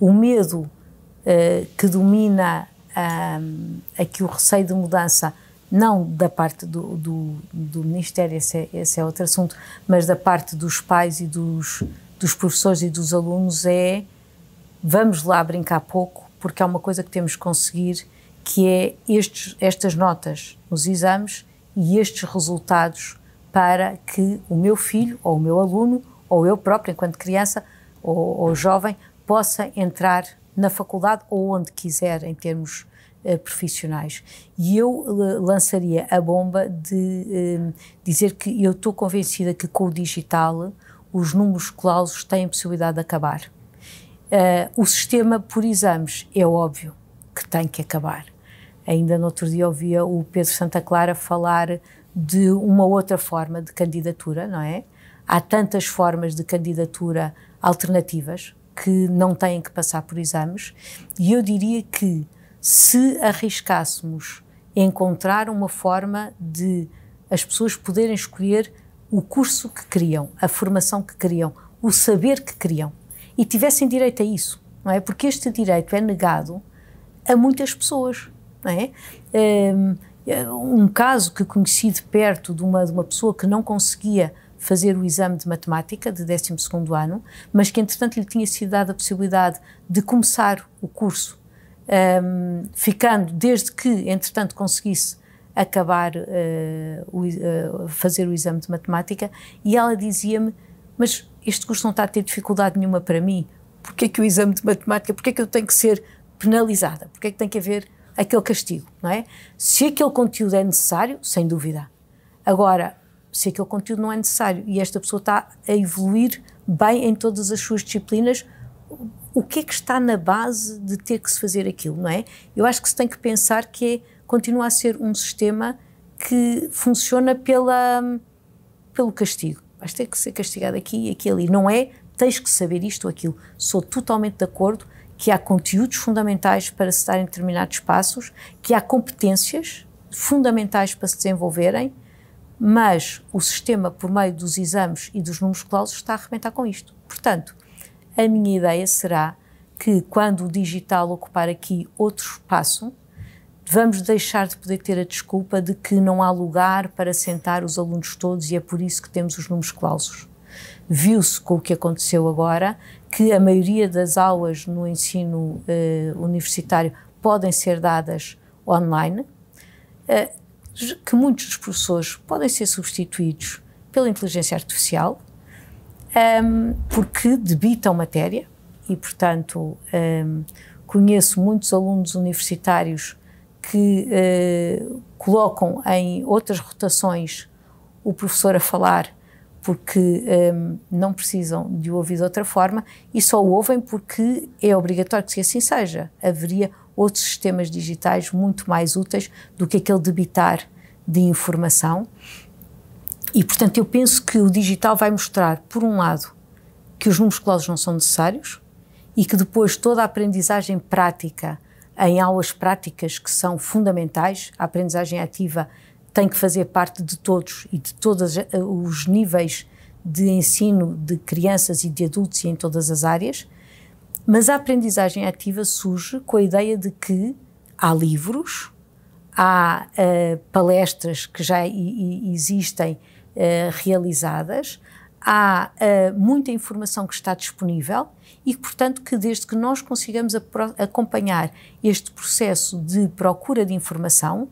o medo uh, que domina um, aqui o receio de mudança, não da parte do, do, do Ministério, esse é, esse é, outro assunto, mas da parte dos pais e dos, dos professores e dos alunos, é vamos lá brincar pouco, porque há uma coisa que temos que conseguir, que é estes, estas notas nos exames e estes resultados para que o meu filho, ou o meu aluno, ou eu próprio, enquanto criança ou, ou jovem, possa entrar na faculdade ou onde quiser em termos eh, profissionais. E eu eh, lançaria a bomba de eh, dizer que eu estou convencida que com o digital os números clausos têm possibilidade de acabar. Uh, o sistema por exames é óbvio que tem que acabar. Ainda no outro dia ouvia o Pedro Santa Clara falar de uma outra forma de candidatura, não é? Há tantas formas de candidatura alternativas, que não têm que passar por exames. E eu diria que se arriscássemos encontrar uma forma de as pessoas poderem escolher o curso que queriam, a formação que queriam, o saber que queriam e tivessem direito a isso, não é? Porque este direito é negado a muitas pessoas, não é? Ehm, um caso que conheci de perto de uma, de uma pessoa que não conseguia fazer o exame de matemática de 12 ano, mas que entretanto lhe tinha sido dada a possibilidade de começar o curso, um, ficando, desde que entretanto conseguisse acabar, uh, o, uh, fazer o exame de matemática, e ela dizia-me, mas este curso não está a ter dificuldade nenhuma para mim, porque é que o exame de matemática, porque é que eu tenho que ser penalizada, porque é que tem que haver aquele castigo, não é? Se aquele conteúdo é necessário, sem dúvida. Agora, se aquele conteúdo não é necessário e esta pessoa está a evoluir bem em todas as suas disciplinas, o que é que está na base de ter que se fazer aquilo, não é? Eu acho que se tem que pensar que é, continua a ser um sistema que funciona pela, pelo castigo. Vais ter que ser castigado aqui e aqui ali. Não é, tens que saber isto ou aquilo. Sou totalmente de acordo que há conteúdos fundamentais para se dar em determinados passos, que há competências fundamentais para se desenvolverem, mas o sistema, por meio dos exames e dos números clausos, está a arrebentar com isto. Portanto, a minha ideia será que quando o digital ocupar aqui outro espaço, vamos deixar de poder ter a desculpa de que não há lugar para sentar os alunos todos e é por isso que temos os números clausos. Viu-se com o que aconteceu agora que a maioria das aulas no ensino eh, universitário podem ser dadas online. Eh, que muitos dos professores podem ser substituídos pela inteligência artificial, um, porque debitam matéria e, portanto, um, conheço muitos alunos universitários que uh, colocam em outras rotações o professor a falar porque um, não precisam de o ouvir de outra forma e só o ouvem porque é obrigatório que assim seja. Haveria outros sistemas digitais muito mais úteis do que aquele debitar de informação. E, portanto, eu penso que o digital vai mostrar, por um lado, que os números não são necessários e que depois toda a aprendizagem prática, em aulas práticas que são fundamentais, a aprendizagem ativa tem que fazer parte de todos e de todos eh, os níveis de ensino de crianças e de adultos e em todas as áreas. Mas a aprendizagem ativa surge com a ideia de que há livros, há uh, palestras que já existem uh, realizadas, há uh, muita informação que está disponível e, portanto, que desde que nós consigamos acompanhar este processo de procura de informação,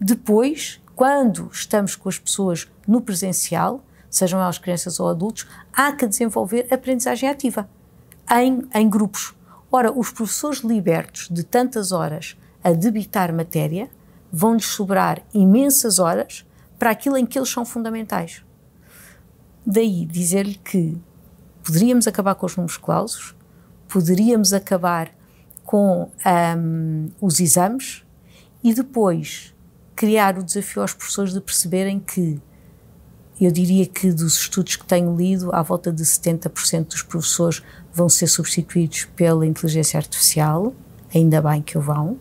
depois, quando estamos com as pessoas no presencial, sejam elas crianças ou adultos, há que desenvolver aprendizagem ativa em, em grupos. Ora, os professores libertos de tantas horas a debitar matéria vão-lhes sobrar imensas horas para aquilo em que eles são fundamentais. Daí dizer-lhe que poderíamos acabar com os números clausos, poderíamos acabar com um, os exames e depois criar o desafio aos professores de perceberem que eu diria que dos estudos que tenho lido, à volta de 70% dos professores vão ser substituídos pela inteligência artificial, ainda bem que o vão,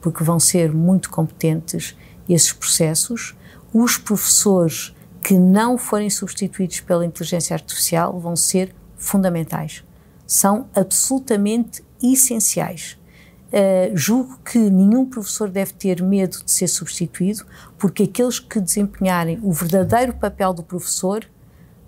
porque vão ser muito competentes esses processos. Os professores que não forem substituídos pela inteligência artificial vão ser fundamentais. São absolutamente essenciais Uh, julgo que nenhum professor deve ter medo de ser substituído, porque aqueles que desempenharem o verdadeiro papel do professor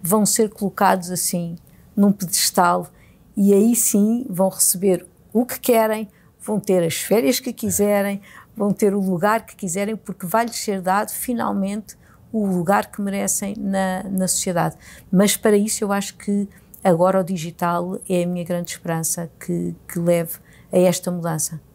vão ser colocados assim num pedestal e aí sim vão receber o que querem, vão ter as férias que quiserem, vão ter o lugar que quiserem, porque vai-lhes ser dado finalmente o lugar que merecem na, na sociedade. Mas para isso eu acho que agora o digital é a minha grande esperança que, que leve a esta mudança.